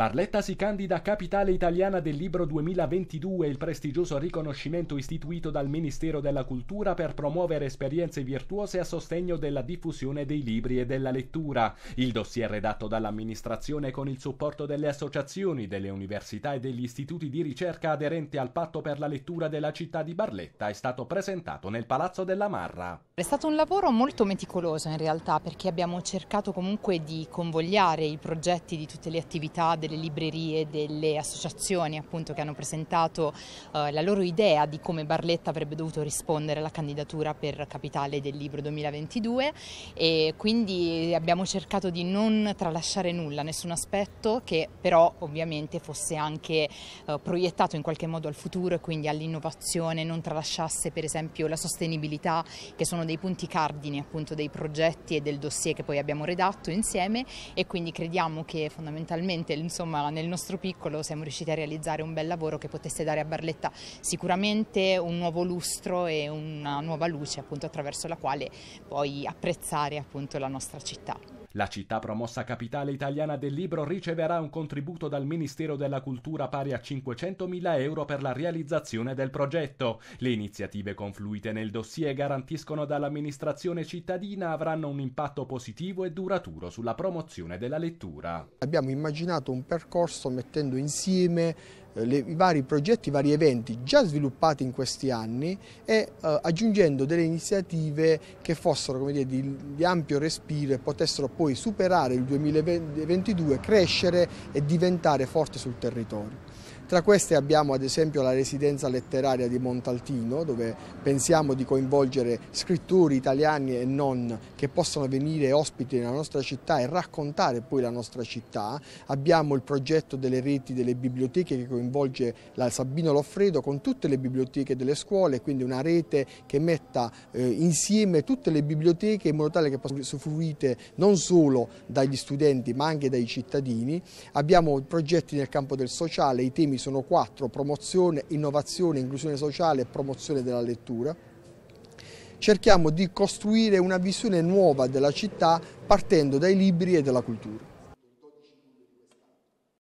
Barletta si candida Capitale Italiana del Libro 2022, il prestigioso riconoscimento istituito dal Ministero della Cultura per promuovere esperienze virtuose a sostegno della diffusione dei libri e della lettura. Il dossier redatto dall'amministrazione con il supporto delle associazioni, delle università e degli istituti di ricerca aderenti al patto per la lettura della città di Barletta è stato presentato nel Palazzo della Marra. È stato un lavoro molto meticoloso in realtà perché abbiamo cercato comunque di convogliare i progetti di tutte le attività del delle librerie, delle associazioni appunto che hanno presentato eh, la loro idea di come Barletta avrebbe dovuto rispondere alla candidatura per capitale del libro 2022 e quindi abbiamo cercato di non tralasciare nulla, nessun aspetto che però ovviamente fosse anche eh, proiettato in qualche modo al futuro e quindi all'innovazione, non tralasciasse per esempio la sostenibilità che sono dei punti cardini appunto dei progetti e del dossier che poi abbiamo redatto insieme e quindi crediamo che fondamentalmente il insomma nel nostro piccolo siamo riusciti a realizzare un bel lavoro che potesse dare a Barletta sicuramente un nuovo lustro e una nuova luce appunto attraverso la quale poi apprezzare appunto la nostra città. La città promossa capitale italiana del libro riceverà un contributo dal Ministero della Cultura pari a 500.000 euro per la realizzazione del progetto. Le iniziative confluite nel dossier garantiscono dall'amministrazione cittadina avranno un impatto positivo e duraturo sulla promozione della lettura. Abbiamo immaginato un percorso mettendo insieme eh, le, i vari progetti, i vari eventi già sviluppati in questi anni e eh, aggiungendo delle iniziative che fossero dire, di, di, ampio respiro e potessero poi superare il 2022, crescere e diventare forte sul territorio. Tra queste abbiamo ad esempio la residenza letteraria di Montaltino dove pensiamo di coinvolgere scrittori italiani e non che possano venire ospiti nella nostra città e raccontare poi la nostra città. Abbiamo il progetto delle reti delle biblioteche che coinvolge coinvolge la Sabino Loffredo con tutte le biblioteche delle scuole, quindi una rete che metta eh, insieme tutte le biblioteche in modo tale che possano essere fruite non solo dagli studenti ma anche dai cittadini. Abbiamo progetti nel campo del sociale, i temi sono quattro, promozione, innovazione, inclusione sociale e promozione della lettura cerchiamo di costruire una visione nuova della città partendo dai libri e dalla cultura.